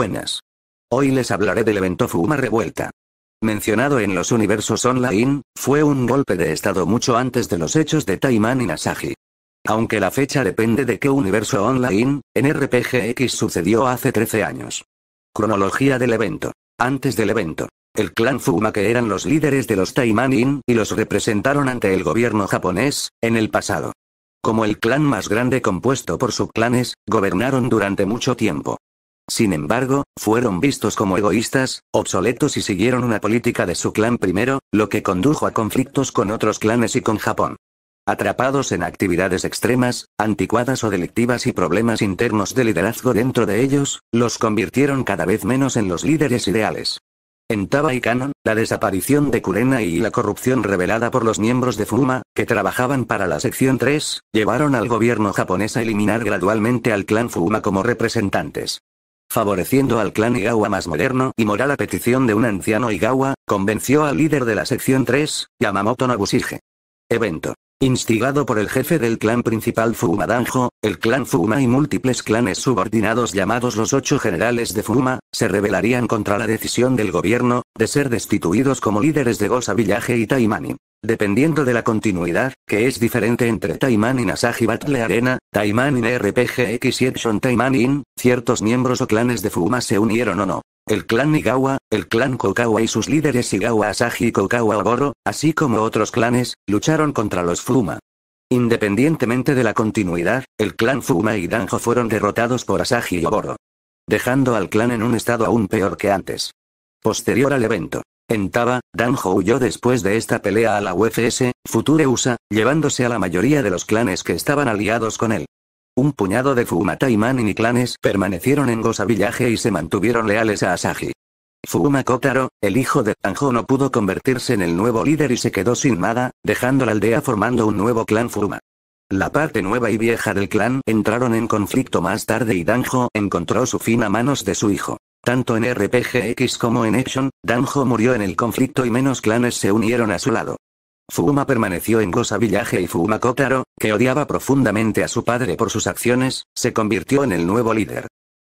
Buenas. Hoy les hablaré del evento Fuma Revuelta. Mencionado en los universos online, fue un golpe de estado mucho antes de los hechos de Taiman y Nasaji. Aunque la fecha depende de qué universo online, en RPGX sucedió hace 13 años. Cronología del evento. Antes del evento. El clan Fuma que eran los líderes de los Taimanin y los representaron ante el gobierno japonés, en el pasado. Como el clan más grande compuesto por subclanes, gobernaron durante mucho tiempo. Sin embargo, fueron vistos como egoístas, obsoletos y siguieron una política de su clan primero, lo que condujo a conflictos con otros clanes y con Japón. Atrapados en actividades extremas, anticuadas o delictivas y problemas internos de liderazgo dentro de ellos, los convirtieron cada vez menos en los líderes ideales. En Taba y la desaparición de Kurena y la corrupción revelada por los miembros de Fuma, que trabajaban para la sección 3, llevaron al gobierno japonés a eliminar gradualmente al clan Fuma como representantes favoreciendo al clan Igawa más moderno y moral a petición de un anciano Igawa, convenció al líder de la sección 3, Yamamoto Nobusige. Evento. Instigado por el jefe del clan principal Fuma Danjo, el clan Fuma y múltiples clanes subordinados llamados los ocho generales de Fuma, se rebelarían contra la decisión del gobierno, de ser destituidos como líderes de Gosa Villaje y Taimani. Dependiendo de la continuidad, que es diferente entre Taiman y Asahi Battle Arena, Taiman y RPG X y Taiman ciertos miembros o clanes de Fuma se unieron o no. El clan Nigawa, el clan Kokawa y sus líderes Igawa Asahi y Kokawa Ogoro, así como otros clanes, lucharon contra los Fuma. Independientemente de la continuidad, el clan Fuma y Danjo fueron derrotados por Asahi y Ogoro. Dejando al clan en un estado aún peor que antes. Posterior al evento, en Taba, Danjo huyó después de esta pelea a la UFS, Future USA, llevándose a la mayoría de los clanes que estaban aliados con él. Un puñado de Taiman y clanes permanecieron en Gosa y se mantuvieron leales a Asagi. Fuma Kotaro, el hijo de Danjo no pudo convertirse en el nuevo líder y se quedó sin nada, dejando la aldea formando un nuevo clan Fuma. La parte nueva y vieja del clan entraron en conflicto más tarde y Danjo encontró su fin a manos de su hijo. Tanto en RPGX como en Action, Danjo murió en el conflicto y menos clanes se unieron a su lado. Fuma permaneció en Gosa Village y Fuma Kotaro, que odiaba profundamente a su padre por sus acciones, se convirtió en el nuevo líder.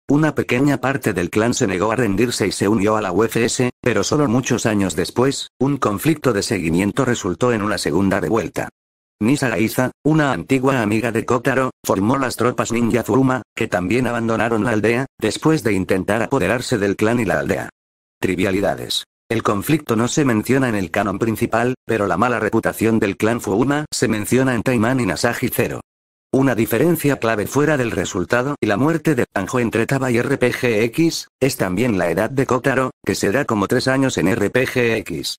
Una pequeña parte del clan se negó a rendirse y se unió a la UFS, pero solo muchos años después, un conflicto de seguimiento resultó en una segunda revuelta. Nisa Aiza, una antigua amiga de Kotaro, formó las tropas ninja Zuma, que también abandonaron la aldea, después de intentar apoderarse del clan y la aldea. Trivialidades. El conflicto no se menciona en el canon principal, pero la mala reputación del clan Fuuma se menciona en Taimán y Nasaji Zero. Una diferencia clave fuera del resultado y la muerte de Tanjo entre Taba y RPGX, es también la edad de Kotaro, que será como tres años en RPGX.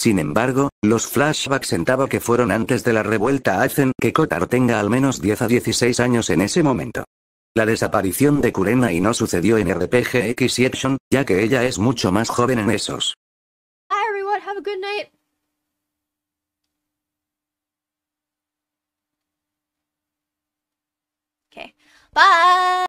Sin embargo, los flashbacks en que fueron antes de la revuelta hacen que Kotar tenga al menos 10 a 16 años en ese momento. La desaparición de Kurena y no sucedió en RPG X y ya que ella es mucho más joven en esos. Hi everyone, have a good night. Bye.